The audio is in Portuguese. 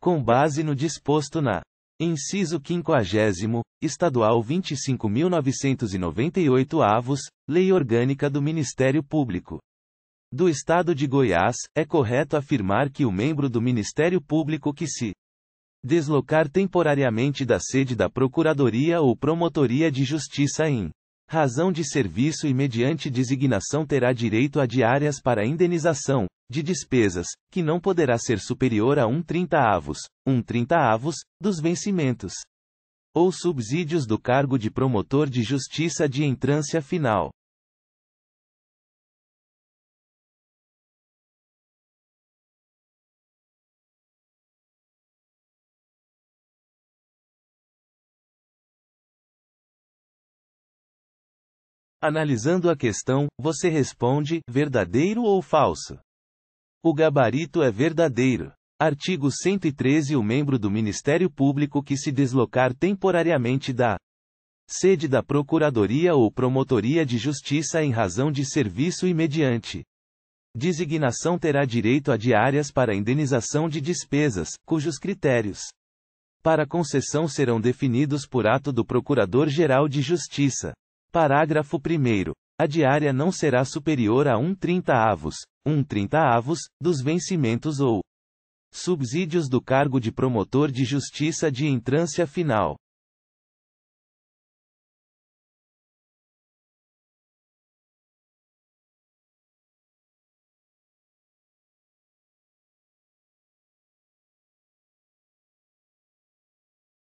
com base no disposto na Inciso 50 Estadual 25.998 avos, Lei Orgânica do Ministério Público. Do Estado de Goiás, é correto afirmar que o membro do Ministério Público que se deslocar temporariamente da sede da Procuradoria ou Promotoria de Justiça em razão de serviço e mediante designação terá direito a diárias para indenização, de despesas, que não poderá ser superior a um trinta-avos, um trinta-avos, dos vencimentos ou subsídios do cargo de promotor de justiça de entrância final. Analisando a questão, você responde: verdadeiro ou falso? O gabarito é verdadeiro. Artigo 113 O membro do Ministério Público que se deslocar temporariamente da sede da Procuradoria ou Promotoria de Justiça em razão de serviço e mediante designação terá direito a diárias para indenização de despesas, cujos critérios para concessão serão definidos por ato do Procurador-Geral de Justiça. Parágrafo 1 a diária não será superior a 1 30 avos, 1 30 avos, dos vencimentos ou subsídios do cargo de promotor de justiça de entrância final.